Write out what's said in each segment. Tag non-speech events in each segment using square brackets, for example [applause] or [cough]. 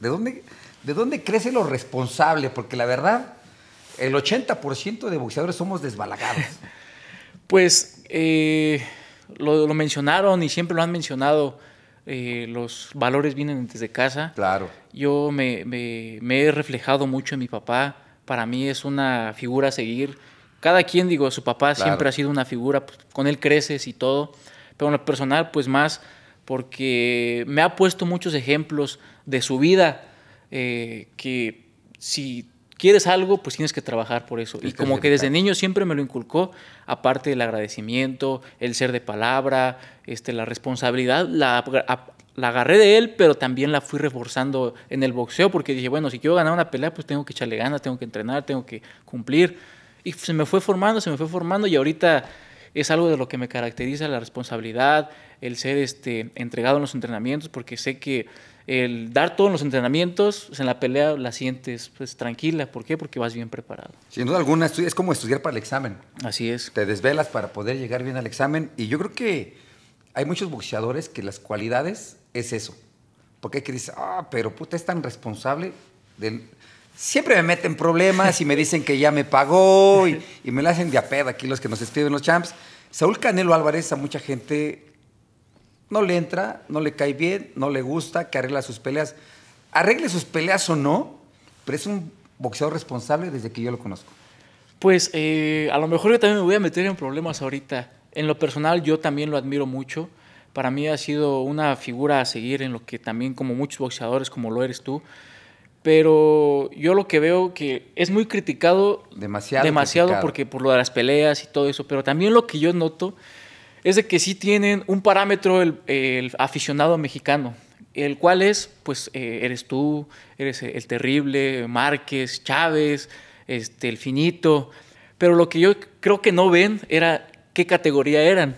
¿De dónde, de dónde crece lo responsable? Porque la verdad, el 80% de boxeadores somos desbalagados. [laughs] Pues eh, lo, mencionaron y siempre lo han mencionado. Eh, los valores vienen desde casa. Claro. Yo me, he reflejado mucho en mi papá. Para mí es una figura a seguir. Cada quien, digo, su papá siempre ha sido una figura. Pues, con él creces y todo. Pero en lo personal, pues más porque me ha puesto muchos ejemplos de su vida eh, que si quieres algo, pues tienes que trabajar por eso. Y como que desde niño siempre me lo inculcó, aparte del agradecimiento, el ser de palabra, este, la responsabilidad, la, la agarré de él, pero también la fui reforzando en el boxeo, porque dije, bueno, si quiero ganar una pelea, pues tengo que echarle ganas, tengo que entrenar, tengo que cumplir. Y se me fue formando, se me fue formando, y ahorita es algo de lo que me caracteriza la responsabilidad, el ser este, entregado en los entrenamientos, porque sé que el dar todos en los entrenamientos, pues, en la pelea la sientes pues, tranquila. ¿Por qué? Porque vas bien preparado. Sin duda alguna, es como estudiar para el examen. Así es. Te desvelas para poder llegar bien al examen. Y yo creo que hay muchos boxeadores que las cualidades es eso. Porque hay que decir, ah, pero puta, es tan responsable. Del, siempre me meten problemas y me dicen que ya me pagó y, me la hacen de a pedo aquí los que nos escriben los champs. Saúl Canelo Álvarez a mucha gente no le entra, no le cae bien, no le gusta, que arregla sus peleas. Arregle sus peleas o no, pero es un boxeador responsable desde que yo lo conozco. Pues eh, a lo mejor yo también me voy a meter en problemas ahorita. En lo personal yo también lo admiro mucho. Para mí ha sido una figura a seguir en lo que también como muchos boxeadores como lo eres tú, pero yo lo que veo que es muy criticado demasiado, demasiado porque por lo de las peleas y todo eso, pero también lo que yo noto es de que sí tienen un parámetro el, aficionado mexicano, el cual es, pues, eh, eres tú, eres el terrible, Márquez, Chávez, este, el finito, pero lo que yo creo que no ven era qué categoría eran.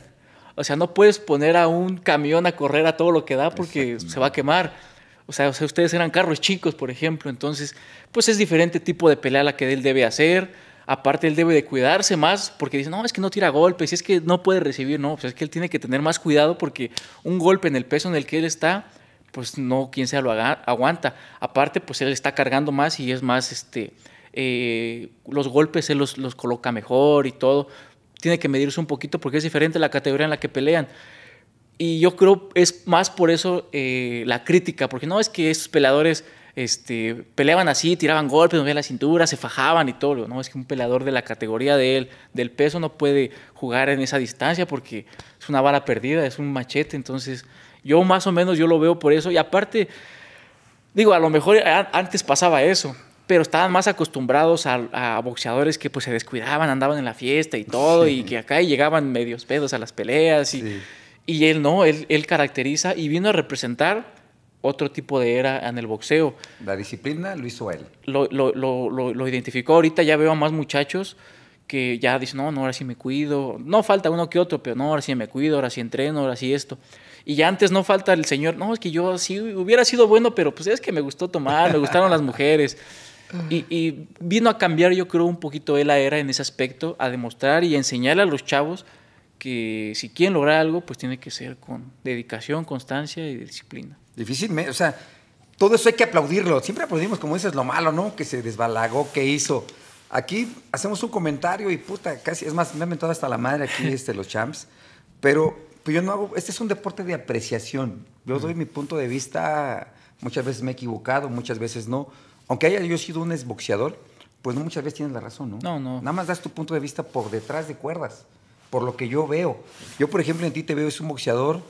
O sea, no puedes poner a un camión a correr a todo lo que da porque se va a quemar o sea, ustedes eran carros chicos, por ejemplo, entonces, pues es diferente tipo de pelea la que él debe hacer. Aparte, él debe de cuidarse más porque dice, no, es que no tira golpes, es que no puede recibir, no, sea, pues, es que él tiene que tener más cuidado porque un golpe en el peso en el que él está, pues no, quien sea lo aguanta. Aparte, pues él está cargando más y es más, este, eh, los golpes él los, los coloca mejor y todo. Tiene que medirse un poquito porque es diferente la categoría en la que pelean. Y yo creo es más por eso eh, la crítica, porque no es que estos peleadores este, peleaban así, tiraban golpes, veían la cintura, se fajaban y todo. No es que un peleador de la categoría de él, del peso, no puede jugar en esa distancia porque es una bala perdida, es un machete. Entonces, yo más o menos yo lo veo por eso. Y aparte, digo, a lo mejor antes pasaba eso, pero estaban más acostumbrados a, boxeadores que pues se descuidaban, andaban en la fiesta y todo, y que acá llegaban medios pedos a las peleas y, y él no, él, caracteriza y vino a representar otro tipo de era en el boxeo. La disciplina lo hizo él. Lo, identificó. Ahorita ya veo a más muchachos que ya dicen, no, no, ahora sí me cuido. No falta uno que otro, pero no, ahora sí me cuido, ahora sí entreno, ahora sí esto. Y ya antes no falta el señor, no, es que yo sí hubiera sido bueno, pero pues es que me gustó tomar, me gustaron las mujeres. Y, vino a cambiar, yo creo, un poquito él la era en ese aspecto, a demostrar y enseñar a los chavos que si quieren lograr algo, pues tiene que ser con dedicación, constancia y disciplina. Difícilmente, o sea, todo eso hay que aplaudirlo. Siempre aplaudimos, como dices, lo malo, ¿no? Que se desbalagó, que hizo. Aquí hacemos un comentario y puta, casi, es más, me han mentado hasta la madre aquí [laughs] este, los champs, pero pues yo no hago, este es un deporte de apreciación. Yo doy mm. mi punto de vista, muchas veces me he equivocado, muchas veces no. Aunque haya yo sido un exboxeador, pues no muchas veces tienes la razón, ¿no? No, no. Nada más das tu punto de vista por detrás de cuerdas por lo que yo veo. Yo, por ejemplo, en ti te veo, es un boxeador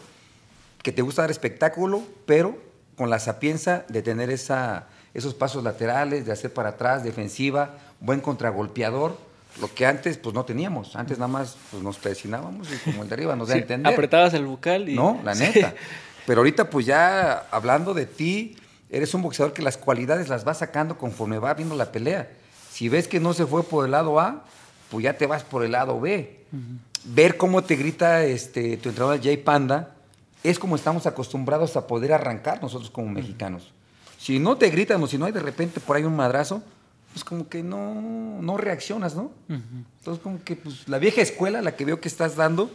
que te gusta dar espectáculo, pero con la sapienza de tener esos pasos laterales, de hacer para atrás, defensiva, buen contragolpeador, lo que antes pues no teníamos. Antes nada más pues, nos presionábamos y como el de arriba nos sí, entender. Apretabas el bucal y... No, la [laughs] neta. Pero ahorita pues ya hablando de ti, eres un boxeador que las cualidades las va sacando conforme va viendo la pelea. Si ves que no se fue por el lado A, pues ya te vas por el lado B ver cómo te grita este, tu entrenador Jay Panda, es como estamos acostumbrados a poder arrancar nosotros como mexicanos. Si no te gritan o si no hay de repente por ahí un madrazo, pues como que no, no reaccionas, ¿no? Entonces como que pues, la vieja escuela, la que veo que estás dando,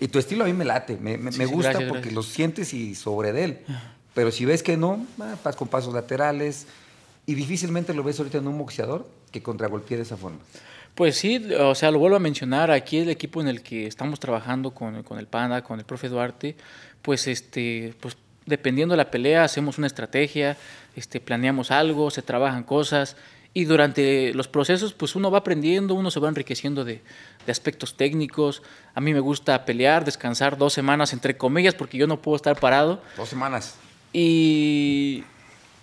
y tu estilo a mí me late, me, gusta porque lo sientes y sobre de él. Pero si ves que no, vas con pasos laterales y difícilmente lo ves ahorita en un boxeador que contragolpee de esa forma. Pues sí, o sea, lo vuelvo a mencionar, aquí el equipo en el que estamos trabajando con, el Panda, con el profe Duarte, pues este, pues dependiendo de la pelea, hacemos una estrategia, este, planeamos algo, se trabajan cosas, y durante los procesos, pues uno va aprendiendo, uno se va enriqueciendo de, de, aspectos técnicos. A mí me gusta pelear, descansar dos semanas, entre comillas, porque yo no puedo estar parado. Dos semanas. Y,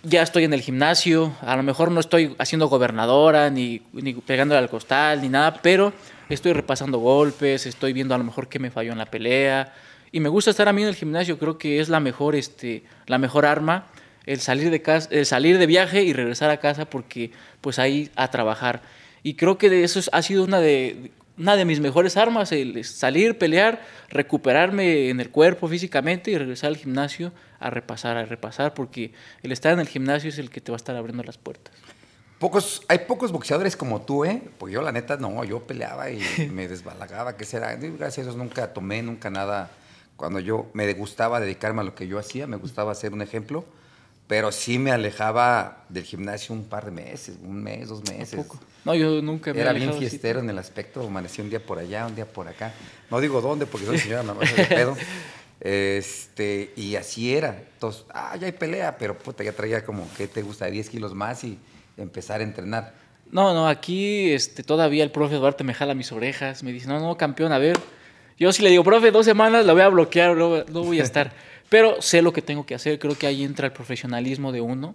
ya estoy en el gimnasio, a lo mejor no estoy haciendo gobernadora, ni, ni pegándole al costal, ni nada, pero estoy repasando golpes, estoy viendo a lo mejor qué me falló en la pelea. Y me gusta estar a mí en el gimnasio, creo que es la mejor, este, la mejor arma el salir de casa, el salir de viaje y regresar a casa porque pues ahí a trabajar. Y creo que eso ha sido una de una de mis mejores armas, es salir, pelear, recuperarme en el cuerpo físicamente y regresar al gimnasio a repasar, a repasar, porque el estar en el gimnasio es el que te va a estar abriendo las puertas. Pocos, hay pocos boxeadores como tú, ¿eh? Porque yo la neta no, yo peleaba y [laughs] me desbalagaba, ¿qué será? gracias a Dios nunca tomé, nunca nada. Cuando yo me gustaba dedicarme a lo que yo hacía, me gustaba ser un ejemplo pero sí me alejaba del gimnasio un par de meses, un mes, dos meses. No, yo nunca me Era bien fiestero en el aspecto, amanecí un día por allá, un día por acá. No digo dónde, porque soy señora, me de pedo. [laughs] Este, y así era. Entonces, ah, ya hay pelea, pero puta, ya traía como, ¿qué te gusta? 10 kilos más y empezar a entrenar. No, no, aquí este, todavía el profe Duarte me jala mis orejas, me dice, no, no, campeón, a ver. Yo sí le digo, profe, dos semanas la voy a bloquear, no, no voy a estar. [laughs] Pero sé lo que tengo que hacer, creo que ahí entra el profesionalismo de uno.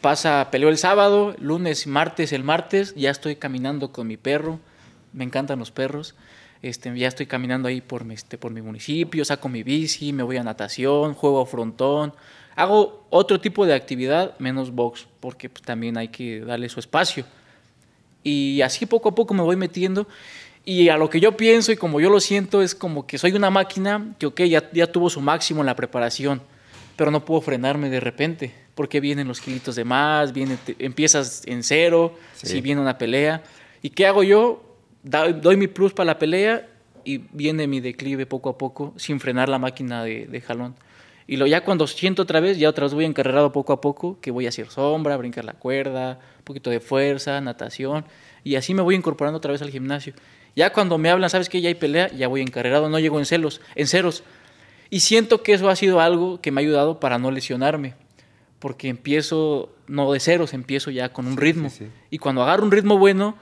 Pasa, peleo el sábado, lunes, martes, el martes, ya estoy caminando con mi perro, me encantan los perros. Este, ya estoy caminando ahí por mi, este, por mi municipio, saco mi bici, me voy a natación, juego a frontón, hago otro tipo de actividad menos box, porque pues, también hay que darle su espacio. Y así poco a poco me voy metiendo y a lo que yo pienso y como yo lo siento es como que soy una máquina que, ok, ya, ya tuvo su máximo en la preparación, pero no puedo frenarme de repente, porque vienen los kilitos de más, viene, empiezas en cero, si viene una pelea. ¿Y qué hago yo? doy mi plus para la pelea y viene mi declive poco a poco, sin frenar la máquina de, jalón. Y lo, ya cuando siento otra vez, ya otra vez voy encarrerado poco a poco, que voy a hacer sombra, brincar la cuerda, un poquito de fuerza, natación, y así me voy incorporando otra vez al gimnasio. Ya cuando me hablan, ¿sabes qué? Ya hay pelea, ya voy encarrerado, no llego en celos, en ceros. Y siento que eso ha sido algo que me ha ayudado para no lesionarme, porque empiezo no de ceros, empiezo ya con un ritmo. Y cuando agarro un ritmo bueno,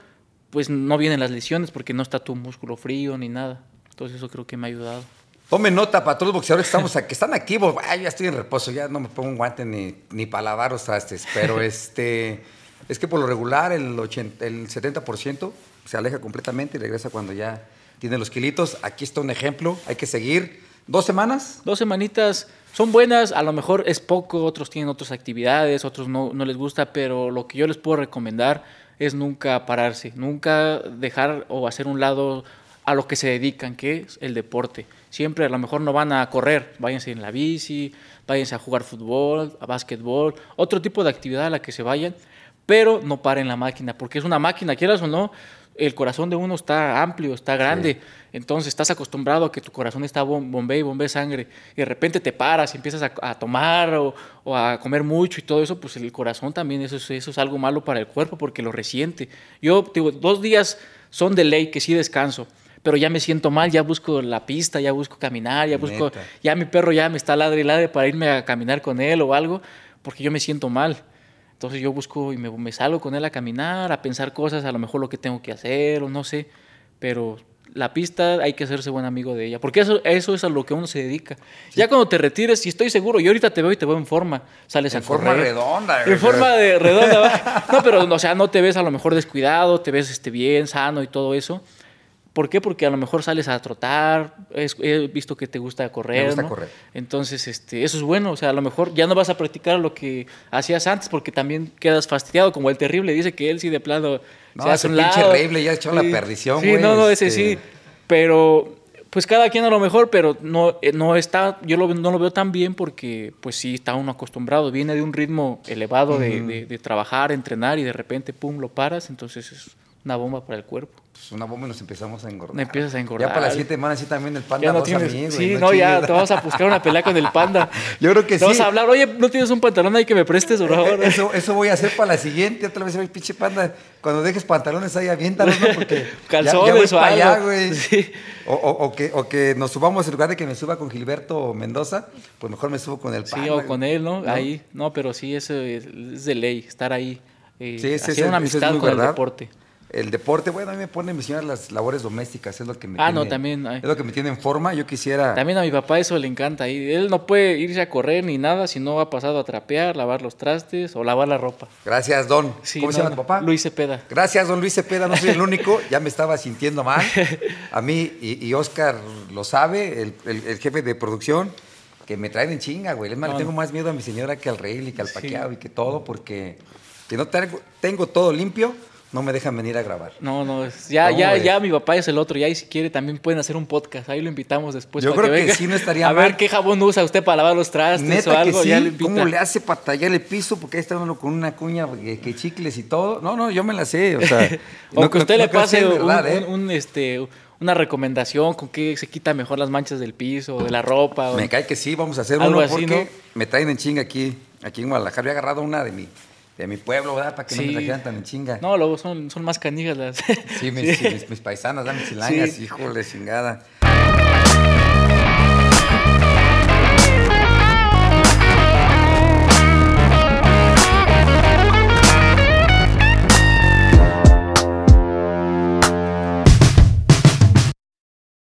pues no vienen las lesiones porque no está tu músculo frío ni nada. Entonces eso creo que me ha ayudado. Tome nota para todos los boxeadores que, que están activos. Ay, ya estoy en reposo, ya no me pongo un guante ni, ni para lavar trastes. Pero [laughs] este, es que por lo regular el, 80, el 70% se aleja completamente y regresa cuando ya tiene los kilitos. Aquí está un ejemplo, hay que seguir. ¿Dos semanas? Dos semanitas. Son buenas, a lo mejor es poco, otros tienen otras actividades, otros no, les gusta, pero lo que yo les puedo recomendar es nunca pararse, nunca dejar o hacer un lado a lo que se dedican, que es el deporte. Siempre a lo mejor no van a correr, váyanse en la bici, váyanse a jugar fútbol, a básquetbol, otro tipo de actividad a la que se vayan, pero no paren la máquina, porque es una máquina, quieras o no, el corazón de uno está amplio, está grande, entonces estás acostumbrado a que tu corazón está bombe y bombe sangre, y de repente te paras y empiezas a, tomar o, a comer mucho y todo eso, pues el corazón también, eso es, eso es algo malo para el cuerpo porque lo resiente. Yo, digo, dos días son de ley que sí descanso, pero ya me siento mal, ya busco la pista, ya busco caminar, ya busco, ya mi perro ya me está ladre para irme a caminar con él o algo, porque yo me siento mal. Entonces yo busco y me, salgo con él a caminar, a pensar cosas, a lo mejor lo que tengo que hacer o no sé, pero la pista hay que hacerse buen amigo de ella, porque eso, eso es a lo que uno se dedica. Ya cuando te retires, y estoy seguro, yo ahorita te veo y te veo en forma, sales en forma redonda. En forma de redonda. no, pero o sea, no te ves a lo mejor descuidado, te ves este, bien, sano y todo eso ¿Por qué? Porque a lo mejor sales a trotar, he visto que te gusta correr. Entonces, este, eso es bueno, o sea, a lo mejor ya no vas a practicar lo que hacías antes porque también quedas fastidiado, como el terrible, dice que él sí de plano... No, un pinche terrible, ya ha hecho la perdición. Sí, no, no, ese sí, este. pero pues cada quien a lo mejor, pero no, eh, no está, yo no lo veo tan bien porque pues sí está uno acostumbrado, viene de un ritmo elevado de, trabajar, entrenar y de repente, pum, lo paras, entonces es una bomba para el cuerpo. Pues, una bomba y nos empezamos a engordar. Me engordar. Ya para la siete semana sí también el panda. no tienes, sí, no, ya te vamos a buscar una pelea con el panda. [laughs] Yo creo que sí. Vamos a hablar, oye, ¿no tienes un pantalón ahí que me prestes, por eh, favor? Eh, eso, eso voy a hacer para la siguiente. Otra vez, pinche panda, cuando dejes pantalones ahí, aviéntalos, ¿no? Porque [laughs] Calzones o algo. güey. [laughs] O, o, que, o que nos subamos en lugar de que me suba con Gilberto Mendoza, pues mejor me subo con el panda. Sí, o con él, ¿no? Ahí, no, pero sí, eso es de ley, estar ahí. es eh, sí, sí, hacer una amistad con el deporte el deporte, bueno, a mí me pone a mencionar las labores domésticas, es lo que me ah, también, es lo que me tiene en forma, yo quisiera... También a mi papá eso le encanta, y él no puede irse a correr ni nada si no ha pasado a trapear, lavar los trastes o lavar la ropa. Gracias, don. ¿Cómo se llama tu papá? Luis Cepeda. Gracias, don Luis Cepeda, no soy el [laughs] único, ya me estaba sintiendo mal. [laughs] A mí, y, Oscar lo sabe, el, jefe de producción, que me traen en chinga, güey. Es más, tengo más miedo a mi señora que al rey y que al paqueado y que todo, porque no tengo todo limpio no me dejan venir a grabar. No, no, ya, ya, ya mi papá es el otro, ya ahí si quiere también pueden hacer un podcast, ahí lo invitamos después. Yo creo que, sí no estaría A ver qué jabón usa usted para lavar los trastes o algo. ¿Cómo le hace para tallar el piso? Porque ahí está uno con una cuña que, chicles y todo. No, no, yo me la sé, o sea. [laughs] no, que usted le pase ¿eh? este, una recomendación con qué se quita mejor las manchas del piso, de la ropa. me cae que sí, vamos a hacer uno porque así, me traen en chinga aquí, aquí en Guadalajara. he agarrado una de mi de mi pueblo, ¿verdad? Para que no me trajeran tan chinga. No, luego son, son más canijas las. Sí, mis, [laughs] paisanos mis, paisanas, mis chilangas, híjole, chingada.